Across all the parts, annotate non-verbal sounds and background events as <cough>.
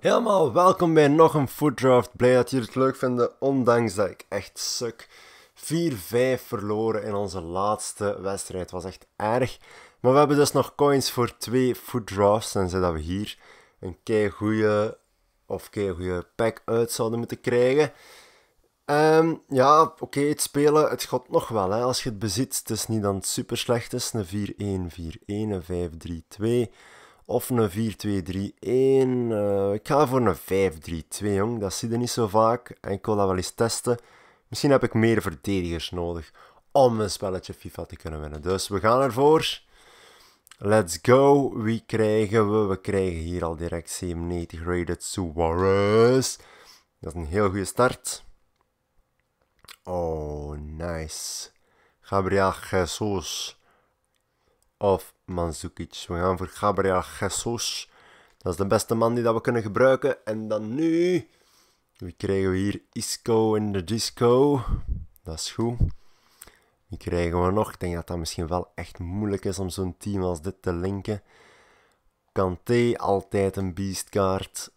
Helemaal welkom bij nog een Footdraft. Draft. Blij dat jullie het leuk vinden, ondanks dat ik echt suk. 4-5 verloren in onze laatste wedstrijd. Was echt erg. Maar we hebben dus nog coins voor twee Footdrafts. En zodat we hier een kei goede of kei goede pack uit zouden moeten krijgen. Um, ja, oké, het spelen, het gaat nog wel. Hè. Als je het bezit, het is niet dan super slecht. is een 4-1, 4-1, een 5-3-2. Of een 4-2-3-1. Eh, ik ga voor een 5-3-2, jong. Dat zie je niet zo vaak. En ik wil dat wel eens testen. Misschien heb ik meer verdedigers nodig om een spelletje FIFA te kunnen winnen. Dus we gaan ervoor. Let's go. Wie krijgen we? We krijgen hier al direct 97 rated Suarez. Dat is een heel goede start. Oh, nice. Gabriel Jesus of Mandzukic. We gaan voor Gabriel Jesus. Dat is de beste man die dat we kunnen gebruiken. En dan nu... Wie krijgen we hier? Isco in de disco. Dat is goed. Wie krijgen we nog? Ik denk dat dat misschien wel echt moeilijk is om zo'n team als dit te linken. Kanté, altijd een beastkaart.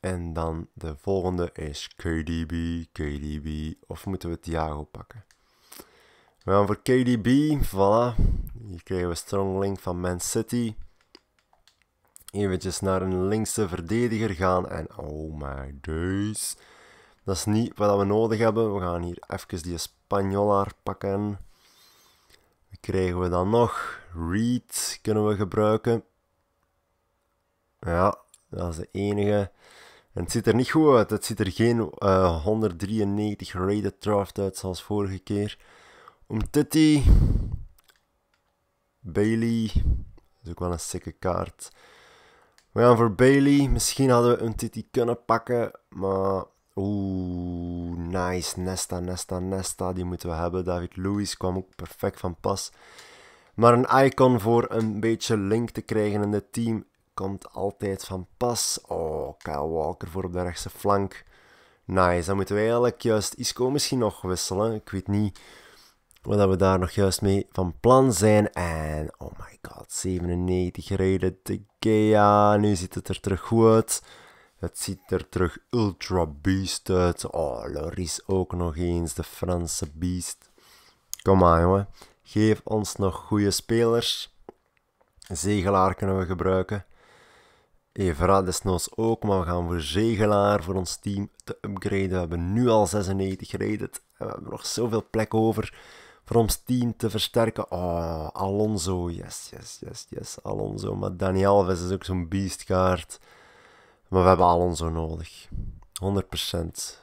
En dan de volgende is KDB, KDB. Of moeten we Thiago pakken? We gaan voor KDB. Voilà. Hier krijgen we strong link van Man City. Even naar een linkse verdediger gaan. En oh my days. Dat is niet wat we nodig hebben. We gaan hier even die Spanjolaar pakken. Wat krijgen we dan nog? Reed kunnen we gebruiken. Ja, dat is de enige. En het ziet er niet goed uit. Het ziet er geen 193 eh, rated draft uit zoals vorige keer. Titi, Bailey. Dat is ook wel een sikke kaart. We gaan voor Bailey. Misschien hadden we een Titi kunnen pakken. Maar... Oeh, nice. Nesta, Nesta, Nesta. Die moeten we hebben. David Lewis kwam ook perfect van pas. Maar een icon voor een beetje link te krijgen in het team komt altijd van pas. Oh, Kyle Walker voor op de rechtse flank. Nice, dan moeten we eigenlijk juist Isco misschien nog wisselen. Ik weet niet wat we daar nog juist mee van plan zijn. En oh my god, 97 reden gea Nu ziet het er terug goed Het ziet er terug ultra beast uit. Oh, Loris ook nog eens, de Franse beast. Kom maar jongen, geef ons nog goede spelers. Zegelaar kunnen we gebruiken. Evra desnoods ook, maar we gaan voor Zegelaar voor ons team te upgraden. We hebben nu al 96 rated en we hebben nog zoveel plek over team te versterken. Oh, Alonso. Yes, yes, yes, yes. Alonso. Maar Dani Alves is ook zo'n beestkaart. Maar we hebben Alonso nodig. 100%.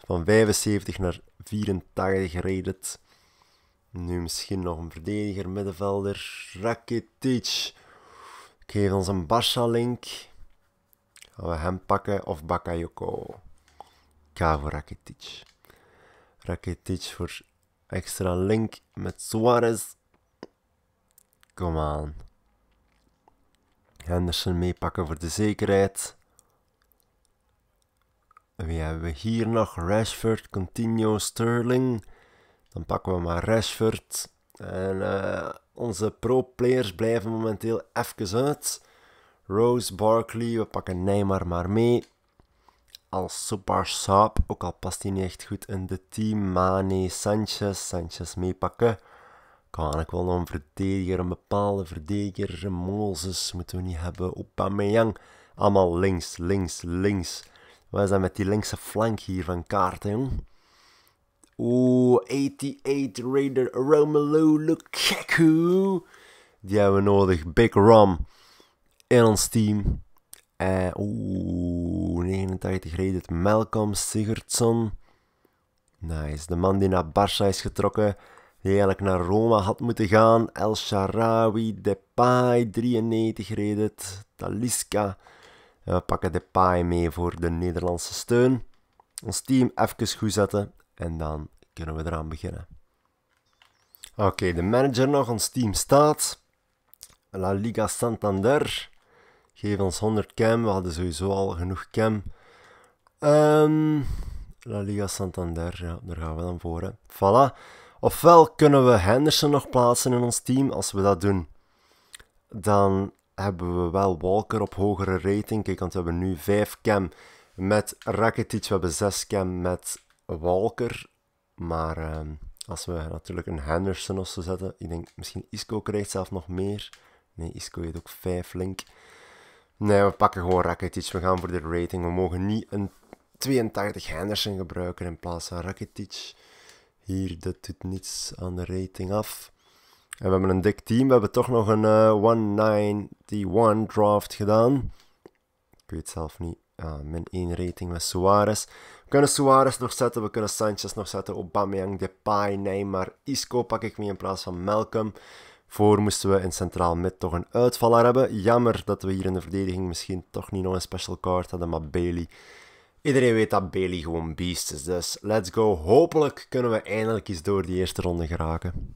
Van 75 naar 84 rated. Nu misschien nog een verdediger, middenvelder. Rakitic. Ik geef ons een Barca-link. Gaan we hem pakken of Bakayoko? Ik voor Rakitic. Rakitic voor Extra link met Suarez. Kom aan. Henderson meepakken voor de zekerheid. Wie hebben we hier nog? Rashford, Continuo Sterling. Dan pakken we maar Rashford. En eh, onze pro-players blijven momenteel even uit. Rose, Barkley, we pakken Neymar maar mee als Super saap, ook al past hij niet echt goed in de team. Mane, Sanchez, Sanchez meepakken. Kan ik wel nog een verdediger, een bepaalde verdediger. Moses moeten we niet hebben. Aubameyang. Allemaal links, links, links. Wat is dat met die linkse flank hier van kaarten, jong? Oeh, 88 Raider Romelu Lukaku. Die hebben we nodig. Big Rom in ons team. Uh, Oeh, 89 reed het Malcolm Sigurdsson. Nice. De man die naar Barça is getrokken. Die eigenlijk naar Roma had moeten gaan. El Sharawi, Depay, 93 reed. Talisca. Taliska. En we pakken Depay mee voor de Nederlandse steun. Ons team even goed zetten. En dan kunnen we eraan beginnen. Oké, de manager nog. Ons team staat. La Liga Santander. Geef ons 100 cam. We hadden sowieso al genoeg cam. Ehm, La Liga Santander, ja, daar gaan we dan voor. Hè. Voilà. Ofwel kunnen we Henderson nog plaatsen in ons team. Als we dat doen, dan hebben we wel Walker op hogere rating. Kijk, want we hebben nu 5 cam met Rakitic. We hebben 6 cam met Walker. Maar ehm, als we natuurlijk een Henderson of zo zetten, ik denk misschien Isco krijgt zelf nog meer. Nee, Isco heeft ook 5 link. Nee, we pakken gewoon Rakitic. We gaan voor de rating. We mogen niet een 82 Henderson gebruiken in plaats van Rakitic. Hier, dat doet niets aan de rating af. En we hebben een dik team. We hebben toch nog een 191 eh, draft gedaan. Ik weet zelf niet. Ah, min 1 rating met Suarez. We kunnen Suarez nog zetten. We kunnen Sanchez nog zetten. Aubameyang, Depay, Neymar, Isco pak ik mee in plaats van Malcolm. Voor moesten we in centraal mid toch een uitvaller hebben. Jammer dat we hier in de verdediging misschien toch niet nog een special card hadden, maar Bailey... Iedereen weet dat Bailey gewoon beest is, dus let's go. Hopelijk kunnen we eindelijk eens door die eerste ronde geraken.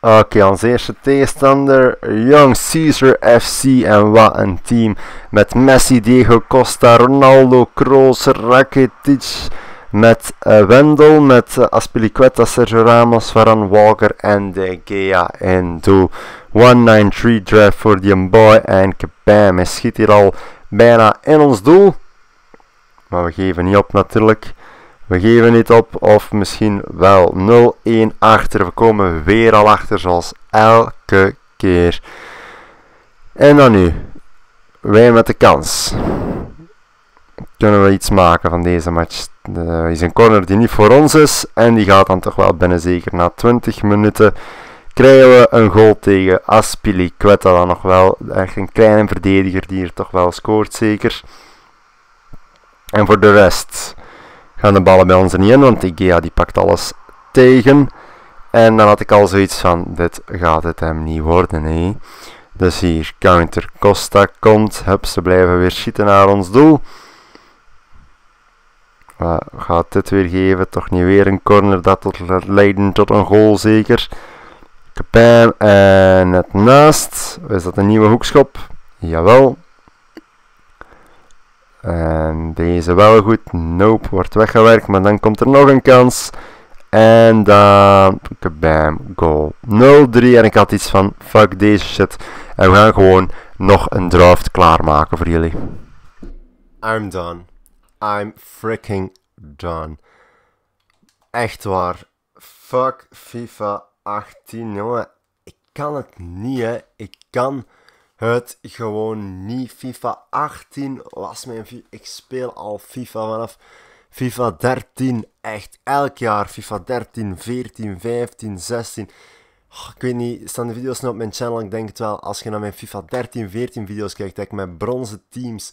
Oké, okay, eerste tegenstander Young Caesar FC. En wat een team. Met Messi, Diego Costa, Ronaldo, Kroos, Rakitic... Met eh, Wendel, met uh, Sergio Ramos, Walker en De Gea. in doel. 193 drive voor die boy. En kabam, hij schiet hier al bijna in ons doel. Maar we geven niet op natuurlijk. We geven niet op, of misschien wel 0-1 achter. We komen weer al achter, zoals elke keer. En dan nu, wij met de kans kunnen we iets maken van deze match. Er is een corner die niet voor ons is en die gaat dan toch wel binnen. Zeker na 20 minuten krijgen we een goal tegen Aspili. Quetta dan nog wel. Echt een kleine verdediger die hier toch wel scoort zeker. En voor de rest gaan de ballen bij ons er niet in, want Igea die pakt alles tegen. En dan had ik al zoiets van, dit gaat het hem niet worden hé. Dus hier counter, Costa komt, hup, ze blijven weer schieten naar ons doel maar gaat dit weer geven? Toch niet weer een corner dat tot, leiden tot een goal zeker. Kapijn en eh, het naast. Is dat een nieuwe hoekschop? Jawel. En deze wel goed. Nope, wordt weggewerkt. Maar dan komt er nog een kans. En dan, kabam, goal. 0-3. En ik had iets van, fuck deze shit. En we gaan gewoon nog een draft klaarmaken voor jullie. I'm done. I'm freaking done. Echt waar. Fuck FIFA 18, jongen. Ik kan het niet, hè. Ik kan het gewoon niet. FIFA 18 was mijn... Ik speel al FIFA vanaf FIFA 13. Echt, elk jaar. FIFA 13, 14, 15, 16... ik weet niet, staan de video's nog op mijn channel? Ik denk het wel. Als je naar mijn FIFA 13, 14 video's kijkt, dat ik met bronzen teams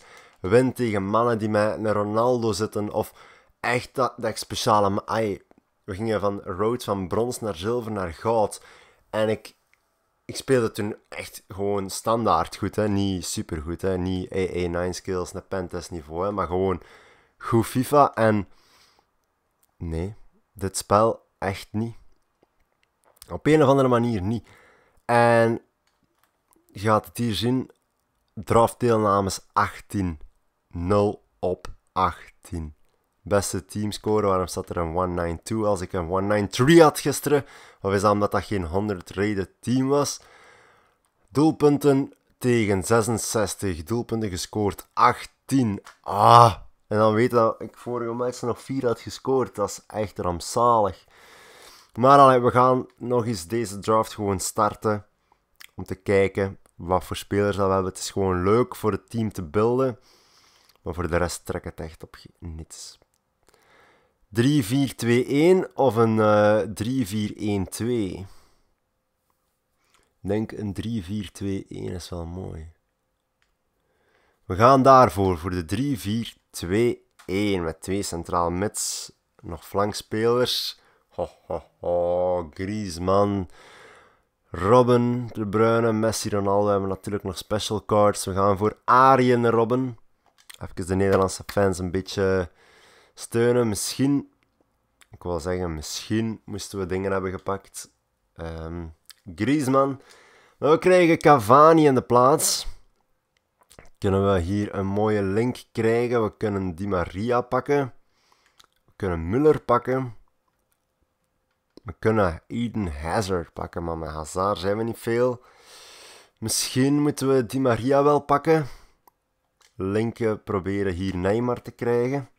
win tegen mannen die mij naar Ronaldo zitten. Of echt dat, dat speciale... Ai, we gingen van rood van brons naar zilver naar goud. En ik, ik speelde toen echt gewoon standaard goed. Hè? Niet goed Hè? Niet AA9 skills naar pentest niveau. Hè? Maar gewoon goed FIFA. En nee, dit spel echt niet. Op een of andere manier niet. En je gaat het hier zien. Draftdeelnames 18. 0 op 18. Beste teamscore, waarom staat er een 192 als ik een 193 had gisteren? Of is dat omdat dat geen 100 reden team was? Doelpunten tegen 66, doelpunten gescoord 18. Ah, en dan weet dat ik vorige match nog 4 had gescoord. Dat is echt rampzalig. Maar allee, we gaan nog eens deze draft gewoon starten. Om te kijken wat voor spelers dat we hebben. Het is gewoon leuk voor het team te beelden. Maar voor de rest trek het echt op niets. 3-4-2-1 of een uh, eh, 3-4-1-2? Denk een 3-4-2-1 is wel mooi. We gaan daarvoor, voor de 3-4-2-1 met twee centraal mids. Nog flankspelers. Ho, ho, ho. Griezmann, Robben, De Bruyne, Messi, Ronaldo. We hebben natuurlijk nog special cards. We gaan voor Arjen Robben even de Nederlandse fans een beetje steunen. Misschien, ik wil zeggen, misschien moesten we dingen hebben gepakt. Um, Griezmann. we krijgen Cavani in de plaats. Kunnen we hier een mooie link krijgen? We kunnen Di Maria pakken. We kunnen Muller pakken. We kunnen Eden Hazard pakken, maar met Hazard zijn we niet veel. Misschien moeten we Di Maria wel pakken linken proberen hier Neymar te krijgen.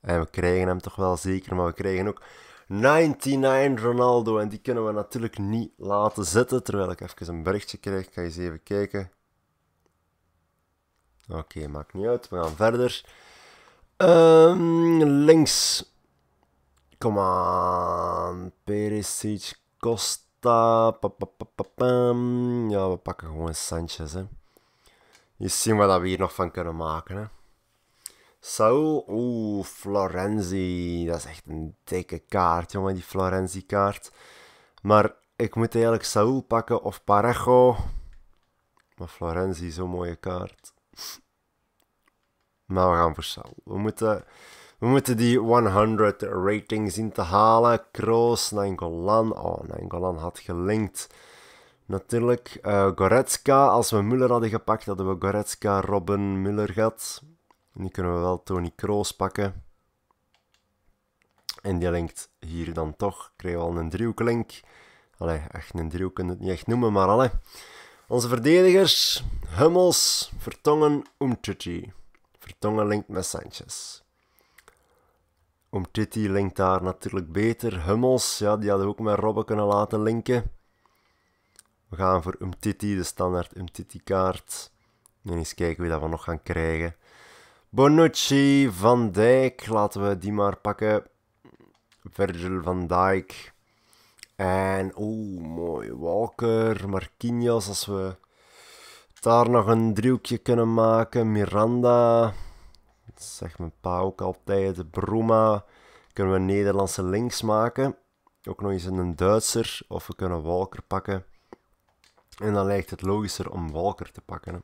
En we krijgen hem toch wel zeker, maar we krijgen ook 99 Ronaldo. En die kunnen we natuurlijk niet laten zitten. Terwijl ik even een berichtje krijg, ga eens even kijken. Oké, okay, maakt niet uit. We gaan verder. Ehm, links. Kom aan. Perisic, Costa. Pa, pa, pa, ja, we pakken gewoon Sanchez. Hè. Je zien wat we hier nog van kunnen maken. Saul, oeh, Florenzi. Dat is echt een dikke kaart, jongen, die Florenzi-kaart. Maar ik e moet eigenlijk Saul pakken of Parejo. Maar Florenzi is een mooie kaart. Maar we gaan voor Saul. We moeten, we moeten die 100 rating zien te halen. Kroos, Nangolan. Oh, Nangolan had gelinkt. Natuurlijk uh, Goretzka. Als we Muller hadden gepakt, hadden we Goretzka, Robben, Muller gehad. Nu kunnen we wel Tony Kroos pakken. En die linkt hier dan toch. Krijgen we al een link. Allee, echt een driehoek kunnen het niet echt noemen, maar alle. Onze verdedigers. Hummels, Vertongen, Umtiti. Vertongen linkt met Sanchez. Umtiti linkt daar natuurlijk beter. Hummels, ja, die hadden we ook met Robben kunnen laten linken. We gaan voor Umtiti, de standaard Umtiti-kaart. En eens kijken wie dat we nog gaan krijgen. Bonucci, Van Dijk, laten we die maar pakken. Virgil van Dijk. En, oeh, mooi. Walker, Marquinhos, als we daar nog een driehoekje kunnen maken. Miranda, dat zegt mijn pa ook altijd. De Bruma, kunnen we Nederlandse links maken. Ook nog eens een Duitser, of we kunnen Walker pakken. En dan lijkt het logischer om Walker te pakken.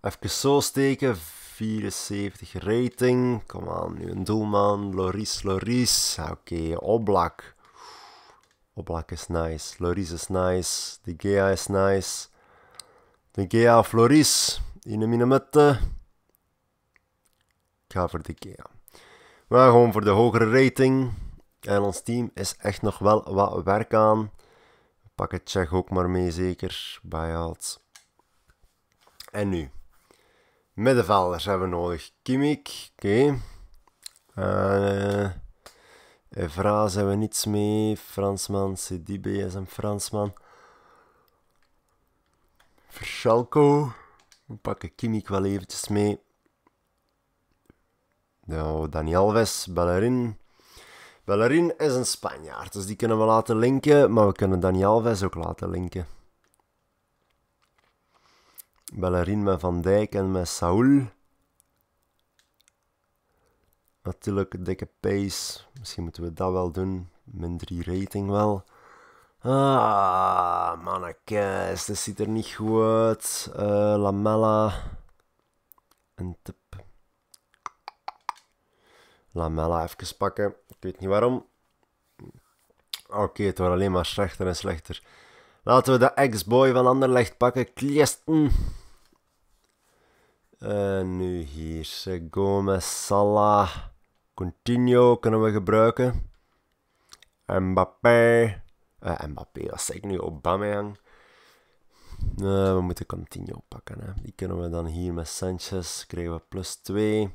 Even zo steken. 74 rating. Kom aan, nu een doelman. Loris, Loris. Oké, Oblak. Oblak is nice. Loris is nice. De Gea is nice. De Gea of Loris. In de minimette. Ik ga voor de Gea. Maar gewoon voor de hogere rating. En ons team is echt nog wel wat werk aan. Pak het Tsjech ook maar mee, zeker. Bijhaalt. En nu. Middenvelders hebben we nodig. Kimik, oké. Okay. Uh, eh, Evra zijn we niets mee. Fransman, CDB is een Fransman. Verschalko. We pakken Kimik wel eventjes mee. Nou, Daniel Alves, Bellerin. Bellerin is een Spanjaard, dus die kunnen we laten linken, maar we kunnen Dani Alves ook laten linken. Bellerin met Van Dijk en met Saul. Natuurlijk dikke pace. Misschien moeten we dat wel doen. Min 3 rating wel. Ah, mannekes. Dus dit ziet er niet goed uit. Uh, Lamella. Een tip. Lamella even pakken. Ik weet niet waarom. Oké, het wordt alleen maar slechter en slechter. Laten we de ex-boy van Anderlecht pakken. Kliesten. En nu hier. Gomez, Salah. Continuo kunnen we gebruiken. Mbappé. Uh, Mbappé, wat zeg ik nu? Aubameyang. Uh, we moeten Continuo pakken. Hè. Die kunnen we dan hier met Sanchez. Krijgen we plus 2.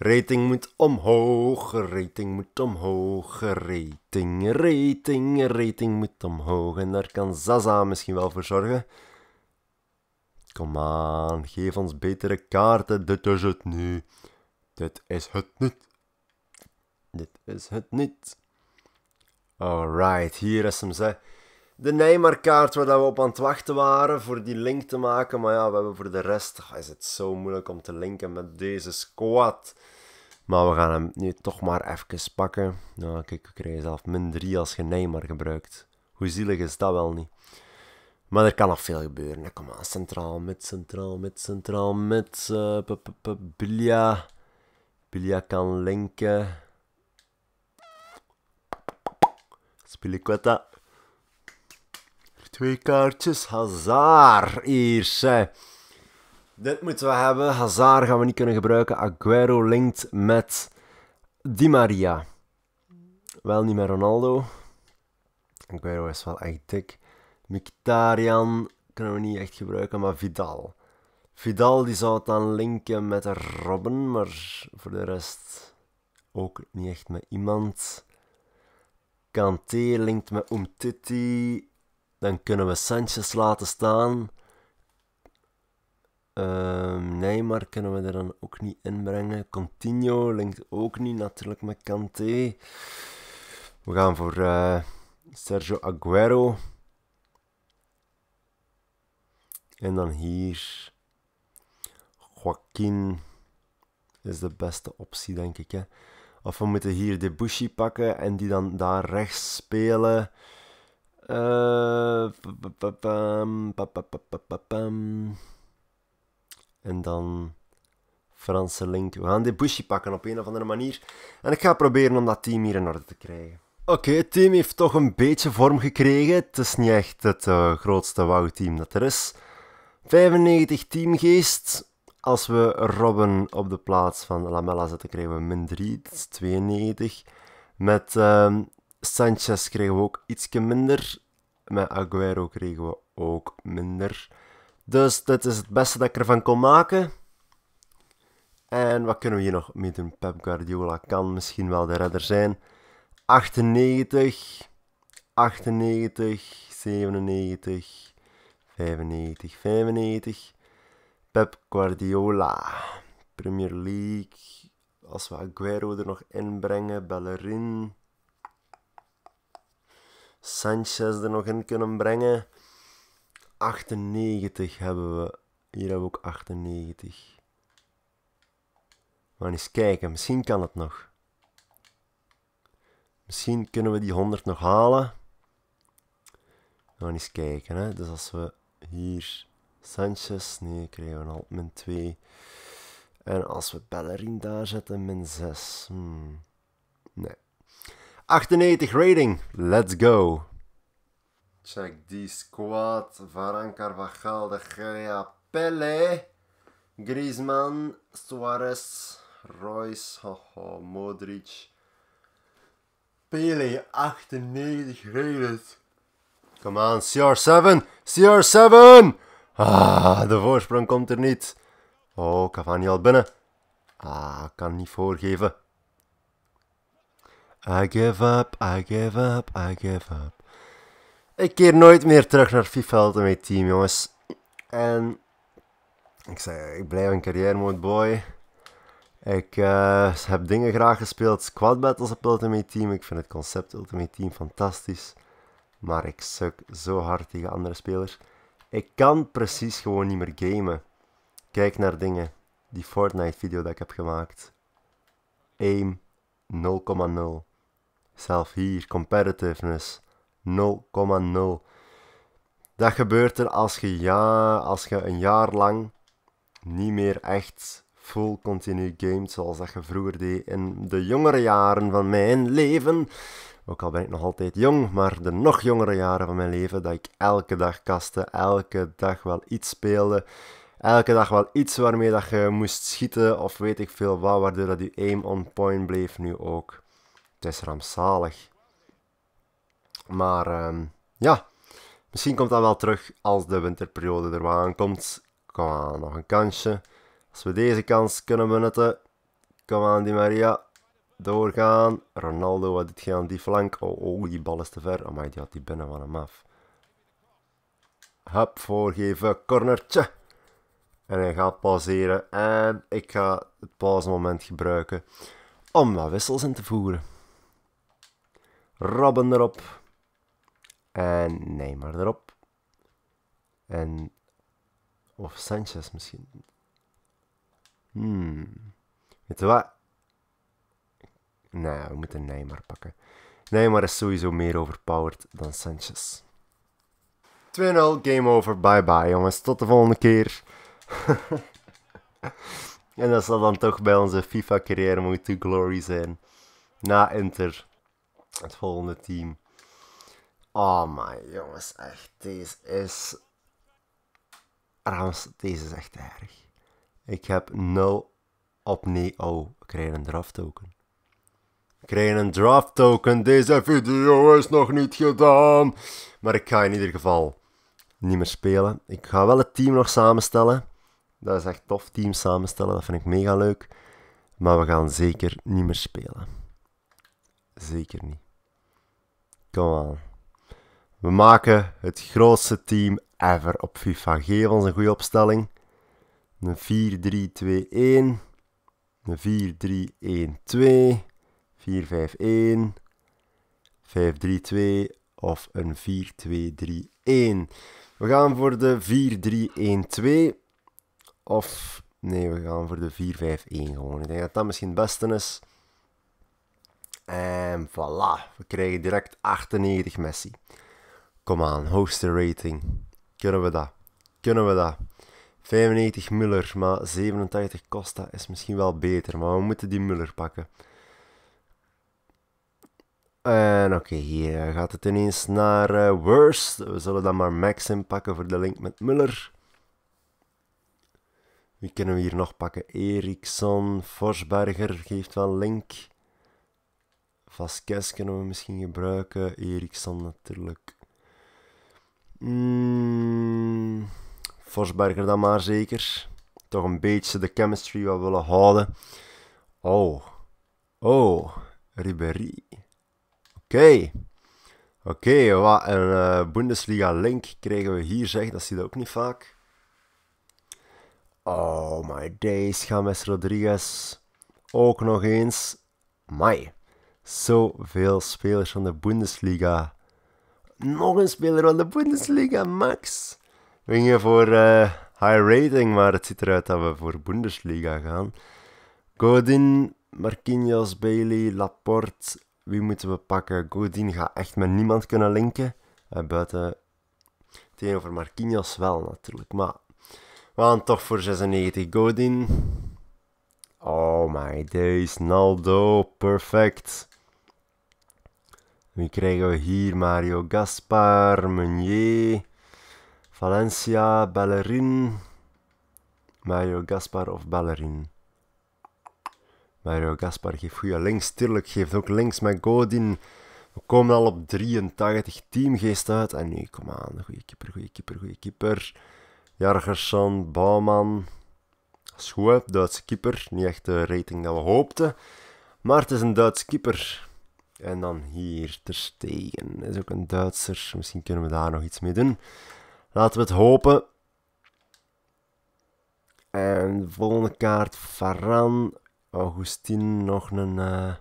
Rating moet omhoog, rating moet omhoog, rating, rating, rating moet omhoog. En daar kan Zaza misschien wel voor zorgen. Kom aan, geef ons betere kaarten. Dit is het nu. Dit is het niet. Dit is het niet. Alright, hier is hem, ze de Neymar-kaart waar we op aan het wachten waren voor die link te maken. Maar ja, we hebben voor de rest ah, is het zo moeilijk om te linken met deze squad. Maar we gaan hem nu toch maar even pakken. Nou, kijk, we krijgen zelf min 3 als je Neymar gebruikt. Hoe zielig is dat wel niet? Maar er kan nog veel gebeuren. Nou, kom aan, centraal, mid, centraal, mid, centraal, mid. Uh, p Bilia. Bilia kan linken. Spiliquetta. Twee kaartjes Hazard eerst. Dit moeten we hebben. Hazard gaan we niet kunnen gebruiken. Aguero linkt met Di Maria. Wel niet met Ronaldo. Aguero is wel echt dik. Mictarian kunnen we niet echt gebruiken, maar Vidal. Vidal die zou het dan linken met Robben, maar voor de rest ook niet echt met iemand. Kanté linkt met Umtiti. Dan kunnen we Sanchez laten staan. Uh, Neymar kunnen we er dan ook niet inbrengen. Coutinho linkt ook niet natuurlijk met Kanté. We gaan voor eh, Sergio Aguero. En dan hier. Joaquin is de beste optie, denk ik. Hè? Of we moeten hier Debussy pakken en die dan daar rechts spelen. En dan Franse link. We gaan die bushy pakken op een of andere manier. En ik ga proberen om dat team hier in orde te krijgen. Oké, het team heeft toch een beetje vorm gekregen. Het is niet echt het eh, grootste WOW-team dat er is. 95 teamgeest. Als we Robben op de plaats van Lamella zetten, krijgen we min 3. Dat is 92. Met ehm, Sanchez kregen we ook ietsje minder. Met Aguero kregen we ook minder. Dus dit is het beste dat ik ervan kon maken. En wat kunnen we hier nog mee doen? Pep Guardiola kan misschien wel de redder zijn. 98, 98, 97, 95, 95. Pep Guardiola. Premier League. Als we Aguero er nog inbrengen, Bellerin. Sanchez er nog in kunnen brengen. 98 hebben we. Hier hebben we ook 98. Maar eens kijken, misschien kan het nog. Misschien kunnen we die 100 nog halen. Gaan eens kijken. Hè? Dus als we hier Sanchez, nee, krijgen we al min 2. En als we Bellerin daar zetten, min 6. Hmm. Nee. 98 rating, let's go. Check die squad. Varan Carvajal, De Gea, Pele, Griezmann, Suarez, Royce, haha, Modric. Pele, 98 rated. Come on, CR7, CR7! Ah, de voorsprong komt er niet. Oh, Cavani al binnen. Ah, kan niet voorgeven. I give up, I give up, I give up. Ik keer nooit meer terug naar FIFA Ultimate Team, jongens. En ik zei, ik blijf een carrière mode boy. Ik eh, heb dingen graag gespeeld, squad battles op Ultimate Team. Ik vind het concept Ultimate Team fantastisch. Maar ik suk zo hard tegen andere spelers. Ik kan precies gewoon niet meer gamen. Kijk naar dingen. Die Fortnite video dat ik heb gemaakt. Aim 0,0. Zelf hier, competitiveness. 0,0. Dat gebeurt er als je, ja, als je een jaar lang niet meer echt full continu gamet zoals dat je vroeger deed in de jongere jaren van mijn leven. Ook al ben ik nog altijd jong, maar de nog jongere jaren van mijn leven, dat ik elke dag kaste, elke dag wel iets speelde. Elke dag wel iets waarmee dat je moest schieten of weet ik veel wat, waardoor dat je aim on point bleef nu ook. Het is rampzalig. Maar ehm, ja, misschien komt dat wel terug als de winterperiode er aankomt. Kom aan, nog een kansje. Als we deze kans kunnen benutten. Kom aan, die Maria. Doorgaan. Ronaldo, wat dit gaan die flank? Oh, oh, die bal is te ver. Oh die had die binnen van hem af. Hup, voorgeven. Cornertje. En hij gaat pauzeren. En ik ga het pauzemoment gebruiken om wat wissels in te voeren. Robben erop. En Neymar erop. En... Of Sanchez misschien. Hmm. Weet je wat? Nou, we moeten Neymar pakken. Neymar is sowieso meer overpowered dan Sanchez. 2-0, game over, bye bye jongens. Tot de volgende keer. <laughs> en dat zal dan toch bij onze FIFA-carrière moeten glory zijn. Na Inter het volgende team. Oh my jongens, echt, deze is... Rams, deze is echt erg. Ik heb nul op nee Oh, we krijgen een draft token. We krijgen een draft token. Deze video is nog niet gedaan. Maar ik ga in ieder geval niet meer spelen. Ik ga wel het team nog samenstellen. Dat is echt tof, team samenstellen. Dat vind ik mega leuk. Maar we gaan zeker niet meer spelen. Zeker niet. Come on. We maken het grootste team ever op FIFA. Geef ons een goede opstelling. Een 4-3-2-1. Een 4-3-1-2. 4-5-1. 5-3-2 of een 4-2-3-1. We gaan voor de 4-3-1-2. Of nee, we gaan voor de 4-5-1 gewoon. Ik denk dat dat misschien het beste is. En voilà, we krijgen direct 98 Messi. Kom aan, hoogste rating. Kunnen we dat? Kunnen we dat? 95 Muller, maar 87 Costa is misschien wel beter, maar we moeten die Muller pakken. En oké, hier eh, gaat het ineens naar uh, Worst. We zullen dan maar Maxim pakken voor de link met Muller. Wie kunnen we hier nog pakken? Eriksson, Forsberger geeft wel link. Vasquez kunnen we misschien gebruiken. Eriksson natuurlijk. Mm, Forsberger dan maar zeker. Toch een beetje de chemistry wat we willen houden. Oh. Oh. Ribéry. Oké. Oké, wat een eh, Bundesliga-link krijgen we hier, zeg. Dat zie je ook niet vaak. Oh my days, James Rodriguez. Ook nog eens. May. Zoveel spelers van de Bundesliga. Nog een speler van de Bundesliga, Max. We gingen voor eh, high rating, maar het ziet eruit dat we voor Bundesliga gaan. Godin, Marquinhos, Bailey, Laporte. Wie moeten we pakken? Godin gaat echt met niemand kunnen linken. Uh, buiten tegenover Marquinhos wel natuurlijk. Maar we gaan toch voor 96 Godin. Oh my days, Naldo, perfect. Wie krijgen we hier? Mario Gaspar, Meunier, Valencia, ballerin, Mario Gaspar of ballerin. Mario Gaspar geeft goede links. Tirlijk geeft ook links met Godin. We komen al op 83 teamgeest uit. En nu, kom aan. Goede keeper, goede keeper, goede keeper. Jargersson, Bouwman. Dat is goed, Duitse keeper. Niet echt de rating dat we hoopten. Maar het is een Duitse keeper. En dan hier ter stegen. is ook een Duitser. Misschien kunnen we daar nog iets mee doen. Laten we het hopen. En de volgende kaart, Faran. Augustin nog een... Eh,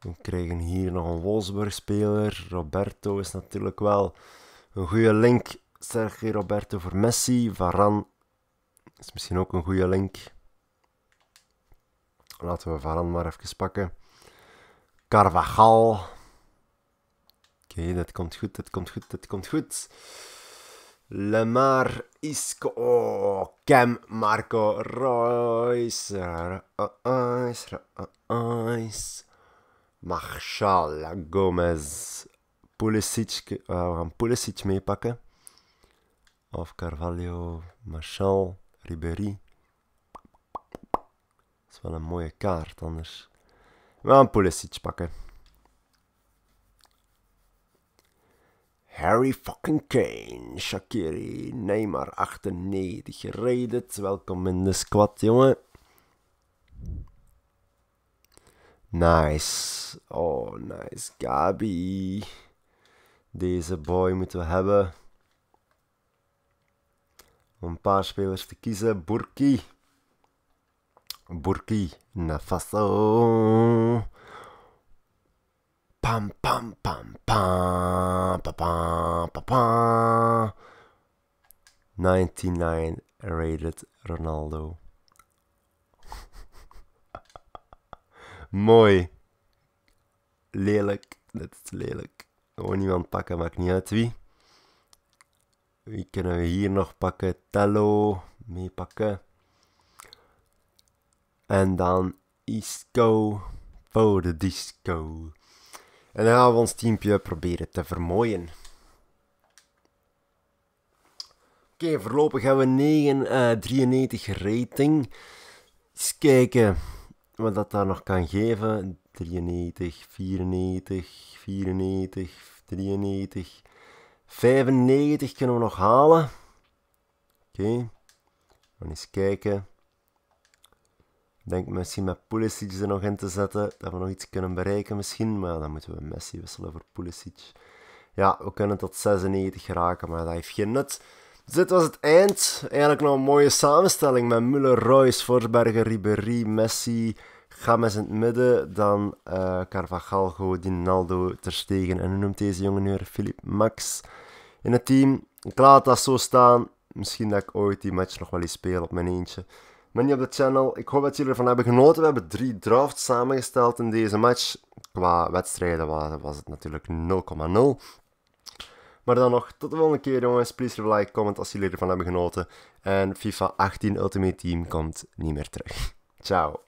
we krijgen hier nog een Wolfsburg-speler. Roberto is natuurlijk wel een goede link. Sergio Roberto voor Messi. Varan is misschien ook een goede link. Laten we Varan maar even pakken. Carvajal. Oké, dat komt goed, dat komt goed, dat komt goed. Lemar Isco. Oh, Cam Marco Royce. Royce, Royce. Marshall Gomez. Pulisic. Uh, we gaan Pulisic meepakken. Of Carvalho. Marshall. Ribéry. Dat is wel een mooie kaart anders. We gaan een Pulisic pakken. Harry fucking Kane, Shakiri, Neymar 98, reed Welkom in de squad, jongen. Nice. Oh, nice. Gabi. Deze boy moeten we hebben. Om een paar spelers te kiezen. Burki. Burkina Faso. Pam, pam, pam, pam, pam, pam, pam, pam. 99 rated Ronaldo. <laughs> Mooi. Lelijk. Dit is lelijk. Gewoon iemand pakken, maakt niet uit wie. Wie kunnen we hier nog pakken? Tello. Meepakken. En dan Isco voor de disco. En dan gaan we ons teamje proberen te vermooien. Oké, voorlopig hebben we 9,93 uh, eh, rating. Eens kijken wat dat daar nog kan geven. 93, 94, 94, 93, 95 kunnen we nog halen. Oké, okay. eens kijken denk misschien met Pulisic er nog in te zetten, dat we nog iets kunnen bereiken misschien. Maar dan moeten we Messi wisselen voor Pulisic. Ja, we kunnen tot 96 geraken, maar dat heeft geen nut. Dus dit was het eind. Eigenlijk nog een mooie samenstelling met Müller, Royce, Forsberger, Ribéry, Messi, Games in het midden. Dan uh, Carvajal, Dinaldo, Ter Stegen. En nu noemt deze jongen nu weer Filip Max in het team. Ik laat dat zo staan. Misschien dat ik ooit die match nog wel eens speel op mijn eentje ben op de channel. Ik hoop dat jullie ervan hebben genoten. We hebben drie drafts samengesteld in deze match. Qua wedstrijden was het natuurlijk 0,0. Maar dan nog, tot de volgende keer jongens. Please leave like, comment als jullie ervan hebben genoten. En FIFA 18 Ultimate Team komt niet meer terug. Ciao.